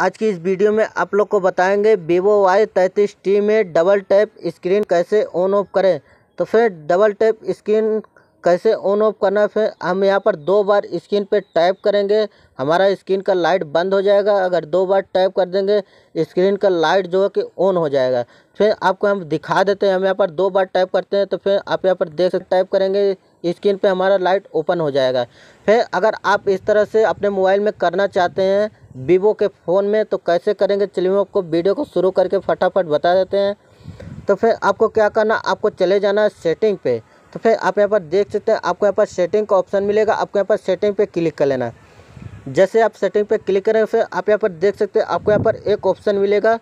आज की इस वीडियो में आप लोग को बताएंगे वीवो वाई तैंतीस टी में डबल टैप स्क्रीन कैसे ऑन ऑफ करें तो फिर डबल टैप स्क्रीन कैसे ऑन ऑफ करना है हम यहाँ पर दो बार स्क्रीन पे टाइप करेंगे हमारा स्क्रीन का लाइट बंद हो जाएगा अगर दो बार टाइप कर देंगे स्क्रीन का लाइट जो है कि ऑन हो जाएगा फिर आपको हम दिखा देते हैं हम यहाँ पर दो बार टाइप करते हैं तो फिर आप यहाँ पर देख सकते टाइप करेंगे स्क्रीन पे हमारा लाइट ओपन हो जाएगा फिर अगर आप इस तरह से अपने मोबाइल में करना चाहते हैं वीवो के फ़ोन में तो कैसे करेंगे चलिए आपको वीडियो को शुरू करके फटाफट बता देते हैं तो फिर आपको क्या करना आपको चले जाना है सेटिंग पे तो फिर आप यहाँ पर देख सकते हैं आपको यहाँ पर सेटिंग का ऑप्शन मिलेगा आपको यहाँ पर सेटिंग पे क्लिक कर लेना जैसे आप सेटिंग पे क्लिक करें फिर आप यहाँ पर देख सकते हैं आपको यहाँ पर एक ऑप्शन मिलेगा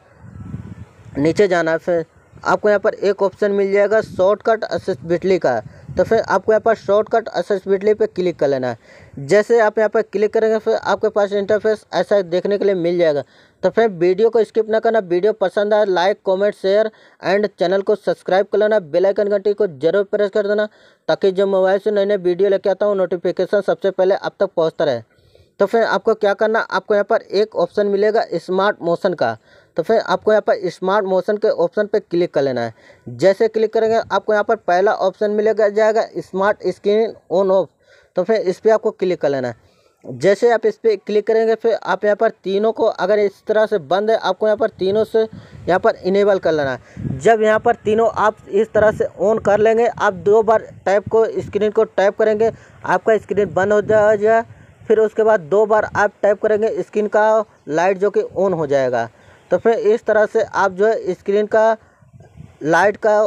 नीचे जाना फिर आपको यहाँ पर एक ऑप्शन मिल जाएगा शॉर्टकट असिस्बिटली का तो फिर आपको यहाँ पर शॉर्टकट असेसबिलिटी पे क्लिक कर लेना है जैसे आप यहाँ पर क्लिक करेंगे फिर आपके पास इंटरफेस ऐसा देखने के लिए मिल जाएगा तो फिर वीडियो को स्किप ना करना वीडियो पसंद आए like comment share and channel को सब्सक्राइब कर लेना बेलाइकन घंटी को जरूर प्रेस कर देना ताकि जब मोबाइल से नई नई वीडियो लेके आता हूँ नोटिफिकेशन सबसे पहले आप तक पहुँचता रहे तो फिर आपको क्या करना आपको यहाँ पर एक ऑप्शन मिलेगा स्मार्ट मोशन का तो फिर आपको यहाँ पर स्मार्ट मोशन के ऑप्शन पर क्लिक कर लेना है जैसे क्लिक करेंगे आपको यहाँ पर पहला ऑप्शन मिलेगा जाएगा स्मार्ट स्क्रीन ऑन ऑफ तो फिर इस पर आपको क्लिक कर लेना है जैसे आप इस पर क्लिक करेंगे फिर आप यहाँ पर तीनों को अगर इस तरह से बंद है आपको यहाँ पर तीनों से यहाँ पर इनेबल कर लेना है जब यहाँ पर तीनों आप इस तरह से ऑन कर लेंगे आप दो बार टाइप को स्क्रीन को टाइप करेंगे आपका स्क्रीन बंद हो जाएगा फिर उसके बाद दो बार आप टाइप करेंगे स्क्रीन का लाइट जो कि ऑन हो जाएगा तो फिर इस तरह से आप जो है स्क्रीन का लाइट का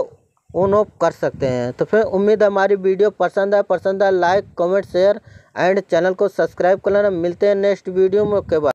ऑन ऑफ कर सकते हैं तो फिर उम्मीद हमारी वीडियो पसंद है पसंद है like comment share and channel को सब्सक्राइब कर लेना मिलते हैं नेक्स्ट वीडियो में के बाद